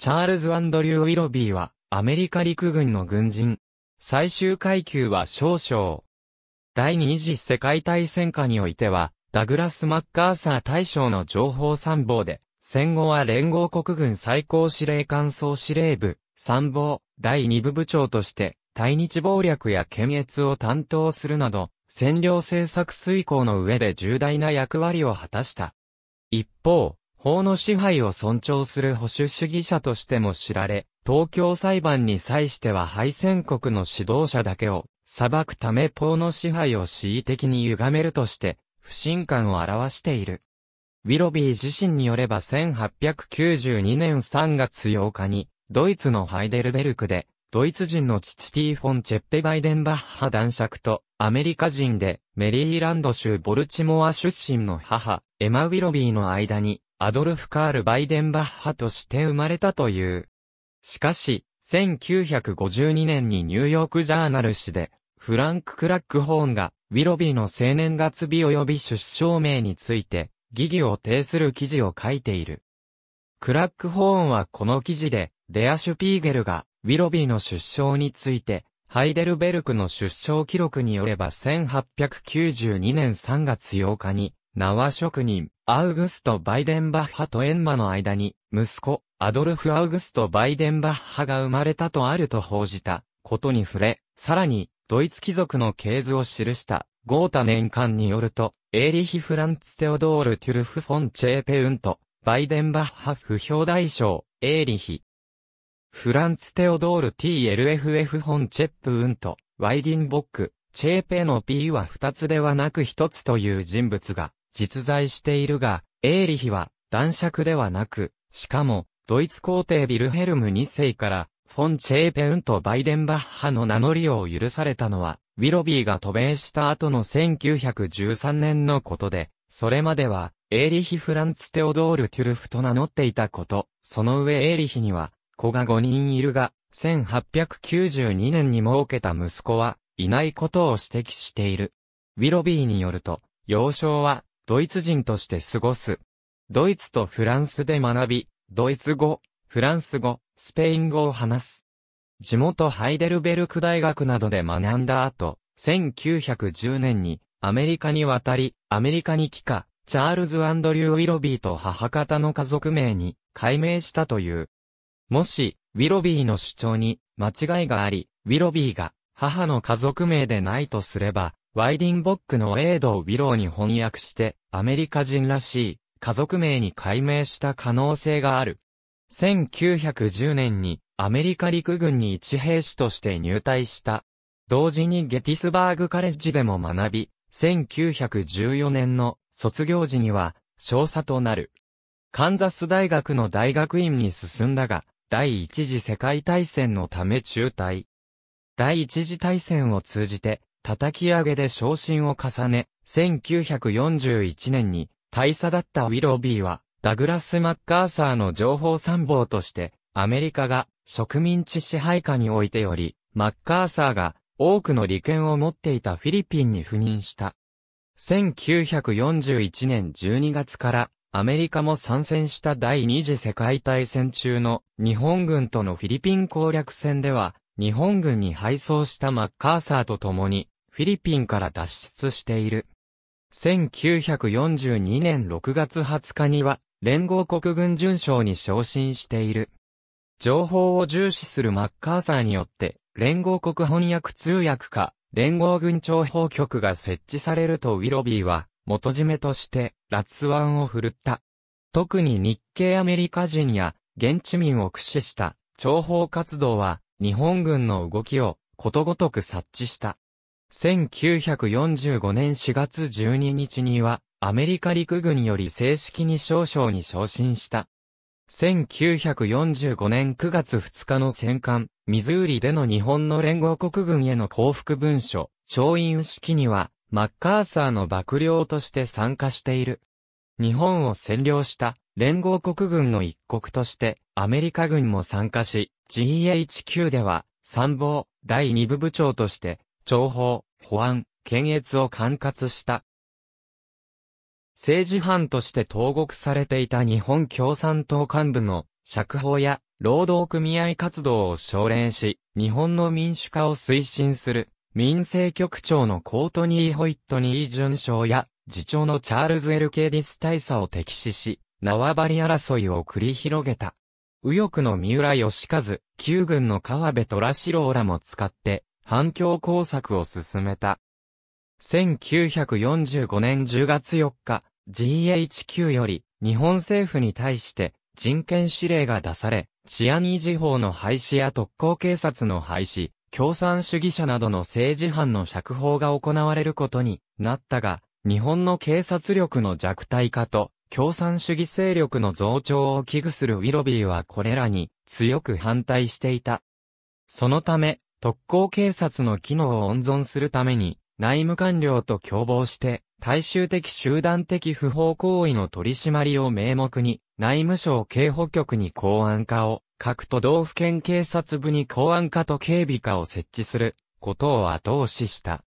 チャールズ・アンドリュー・ウィロビーは、アメリカ陸軍の軍人。最終階級は少々。第二次世界大戦下においては、ダグラス・マッカーサー大将の情報参謀で、戦後は連合国軍最高司令官総司令部、参謀、第二部部長として、対日謀略や検閲を担当するなど、占領政策遂行の上で重大な役割を果たした。一方、法の支配を尊重する保守主義者としても知られ、東京裁判に際しては敗戦国の指導者だけを裁くため法の支配を恣意的に歪めるとして、不信感を表している。ウィロビー自身によれば1892年3月8日に、ドイツのハイデルベルクで、ドイツ人の父ティーフォン・チェッペ・バイデンバッハ男爵と、アメリカ人で、メリーランド州ボルチモア出身の母、エマ・ウィロビーの間に、アドルフ・カール・バイデンバッハとして生まれたという。しかし、1952年にニューヨークジャーナル誌で、フランク・クラックホーンが、ウィロビーの青年月日及び出生名について、疑義を呈する記事を書いている。クラックホーンはこの記事で、デア・シュピーゲルが、ウィロビーの出生について、ハイデルベルクの出生記録によれば1892年3月8日に、縄職人、アウグスト・バイデンバッハとエンマの間に、息子、アドルフ・アウグスト・バイデンバッハが生まれたとあると報じたことに触れ、さらに、ドイツ貴族の系図を記したゴータ年間によると、エーリヒ・フランツ・テオドール・テュルフ・フォン・チェーペウント、バイデンバッハ不評大賞、エーリヒ。フランツ・テオドール TLFF フォン・チェップウント、ワイディンボック、チェーペの P は二つではなく一つという人物が、実在しているが、エーリヒは男爵ではなく、しかも、ドイツ皇帝ビルヘルム2世から、フォン・チェーペウンとバイデンバッハの名乗りを許されたのは、ウィロビーが渡米した後の1913年のことで、それまでは、エーリヒ・フランツ・テオドール・テュルフと名乗っていたこと、その上エーリヒには、子が5人いるが、1892年に設けた息子は、いないことを指摘している。ウィロビーによると、幼少は、ドイツ人として過ごす。ドイツとフランスで学び、ドイツ語、フランス語、スペイン語を話す。地元ハイデルベルク大学などで学んだ後、1910年にアメリカに渡り、アメリカに帰化、チャールズ・アンドリュー・ウィロビーと母方の家族名に改名したという。もし、ウィロビーの主張に間違いがあり、ウィロビーが母の家族名でないとすれば、ワイディンボックのエイドをウィローに翻訳して、アメリカ人らしい、家族名に改名した可能性がある。1910年に、アメリカ陸軍に一兵士として入隊した。同時にゲティスバーグカレッジでも学び、1914年の卒業時には少佐となる。カンザス大学の大学院に進んだが、第一次世界大戦のため中退。第一次大戦を通じて叩き上げで昇進を重ね、1941年に大佐だったウィロビーは、ダグラス・マッカーサーの情報参謀として、アメリカが植民地支配下においてより、マッカーサーが多くの利権を持っていたフィリピンに赴任した。1941年12月からアメリカも参戦した第二次世界大戦中の日本軍とのフィリピン攻略戦では日本軍に敗走したマッカーサーと共にフィリピンから脱出している。1942年6月20日には、連合国軍巡将に昇進している。情報を重視するマッカーサーによって、連合国翻訳通訳か、連合軍諜報局が設置されるとウィロビーは、元締めとして、ラツワンを振るった。特に日系アメリカ人や、現地民を駆使した、諜報活動は、日本軍の動きを、ことごとく察知した。1945年4月12日には、アメリカ陸軍より正式に少将に昇進した。1945年9月2日の戦艦、ミズーリでの日本の連合国軍への降伏文書、調印式には、マッカーサーの幕僚として参加している。日本を占領した連合国軍の一国としてアメリカ軍も参加し、GHQ では参謀第2部部長として諜報、保安、検閲を管轄した。政治犯として投獄されていた日本共産党幹部の釈放や労働組合活動を奨励し、日本の民主化を推進する民政局長のコートニー・ホイットニー准将や次長のチャールズ・エル・ケディス大佐を敵視し、縄張り争いを繰り広げた。右翼の三浦義和、旧軍の川辺虎四郎らも使って、反共工作を進めた。1945年10月4日、GHQ より日本政府に対して人権指令が出され、治安維持法の廃止や特攻警察の廃止、共産主義者などの政治犯の釈放が行われることになったが、日本の警察力の弱体化と共産主義勢力の増長を危惧するウィロビーはこれらに強く反対していた。そのため、特攻警察の機能を温存するために、内務官僚と共謀して、大衆的集団的不法行為の取り締まりを名目に、内務省警保局に公安課を、各都道府県警察部に公安課と警備課を設置することを後押しした。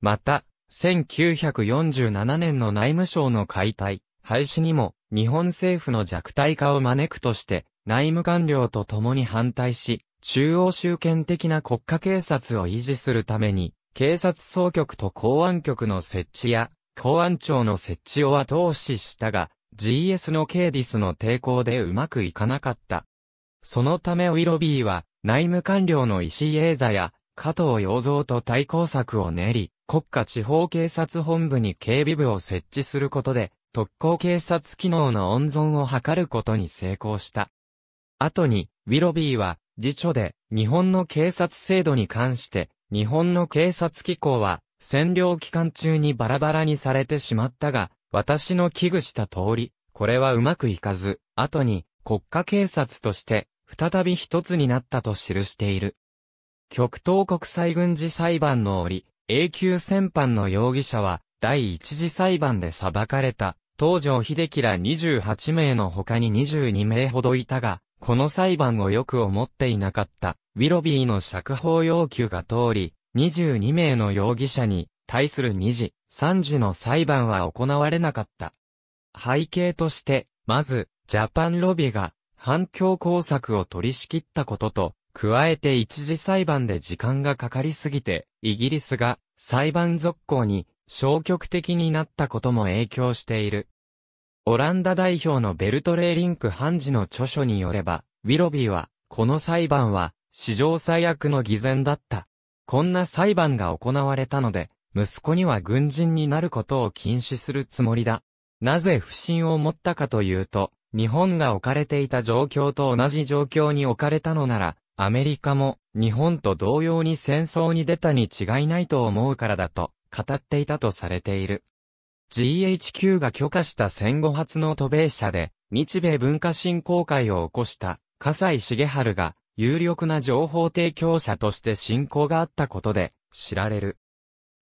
また、1947年の内務省の解体、廃止にも日本政府の弱体化を招くとして内務官僚と共に反対し、中央集権的な国家警察を維持するために、警察総局と公安局の設置や、公安庁の設置を後押ししたが、GS のケイディスの抵抗でうまくいかなかった。そのためウィロビーは、内務官僚の石井英座や、加藤洋蔵と対抗策を練り、国家地方警察本部に警備部を設置することで、特攻警察機能の温存を図ることに成功した。後に、ウィロビーは、辞書で、日本の警察制度に関して、日本の警察機構は、占領期間中にバラバラにされてしまったが、私の危惧した通り、これはうまくいかず、後に国家警察として、再び一つになったと記している。極東国際軍事裁判の折、永久戦犯の容疑者は、第一次裁判で裁かれた、東条秀樹ら28名の他に22名ほどいたが、この裁判をよく思っていなかった、ウィロビーの釈放要求が通り、22名の容疑者に対する2時、3時の裁判は行われなかった。背景として、まず、ジャパンロビーが反響工作を取り仕切ったことと、加えて一時裁判で時間がかかりすぎて、イギリスが裁判続行に消極的になったことも影響している。オランダ代表のベルトレーリンク・判事の著書によれば、ウィロビーは、この裁判は、史上最悪の偽善だった。こんな裁判が行われたので、息子には軍人になることを禁止するつもりだ。なぜ不信を持ったかというと、日本が置かれていた状況と同じ状況に置かれたのなら、アメリカも日本と同様に戦争に出たに違いないと思うからだと語っていたとされている。GHQ が許可した戦後初の渡米者で、日米文化振興会を起こした、笠井重春が、有力な情報提供者として信仰があったことで、知られる。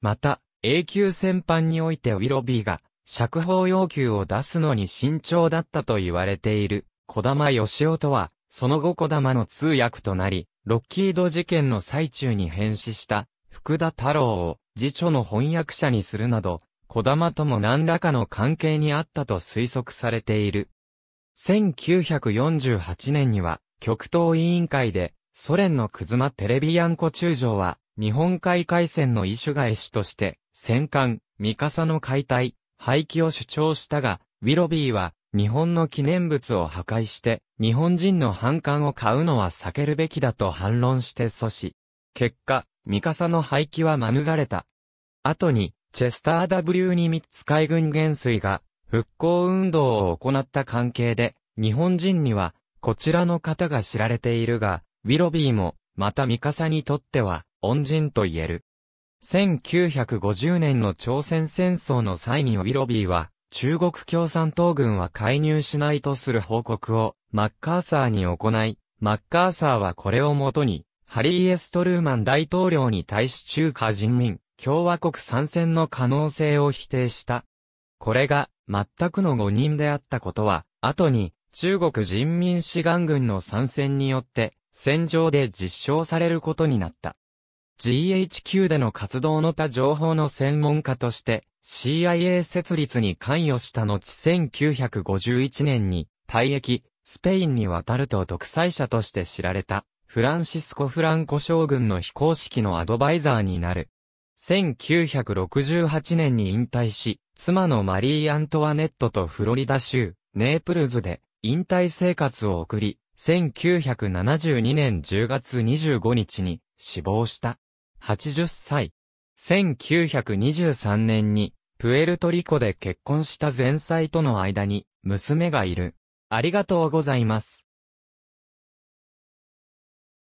また、永久戦犯においてウィロビーが、釈放要求を出すのに慎重だったと言われている、小玉義夫とは、その後小玉の通訳となり、ロッキード事件の最中に変死した、福田太郎を、次女の翻訳者にするなど、児玉とも何らかの関係にあったと推測されている。1948年には、極東委員会で、ソ連のクズマ・テレビヤンコ中将は、日本海海戦の意種返しとして、戦艦、ミカサの解体、廃棄を主張したが、ウィロビーは、日本の記念物を破壊して、日本人の反感を買うのは避けるべきだと反論して阻止。結果、ミカサの廃棄は免れた。後に、チェスター W にミッツ海軍元帥が復興運動を行った関係で、日本人にはこちらの方が知られているが、ウィロビーも、またミカサにとっては恩人と言える。1950年の朝鮮戦争の際にウィロビーは、中国共産党軍は介入しないとする報告をマッカーサーに行い、マッカーサーはこれをもとに、ハリー・エストルーマン大統領に対し中華人民共和国参戦の可能性を否定した。これが、全くの誤認であったことは、後に、中国人民志願軍の参戦によって、戦場で実証されることになった。GHQ での活動の他情報の専門家として、CIA 設立に関与した後1951年に、退役、スペインに渡ると独裁者として知られた、フランシスコ・フランコ将軍の非公式のアドバイザーになる。1968年に引退し、妻のマリー・アントワネットとフロリダ州、ネープルズで引退生活を送り、1972年10月25日に死亡した。80歳。1923年に、プエルトリコで結婚した前妻との間に、娘がいる。ありがとうございます。